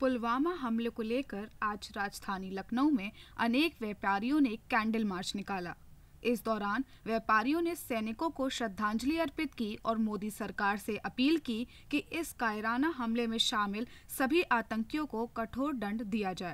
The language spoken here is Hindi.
पुलवामा हमले को लेकर आज राजधानी लखनऊ में अनेक व्यापारियों ने कैंडल मार्च निकाला इस दौरान व्यापारियों ने सैनिकों को श्रद्धांजलि अर्पित की और मोदी सरकार से अपील की कि इस कायराना हमले में शामिल सभी आतंकियों को कठोर दंड दिया जाए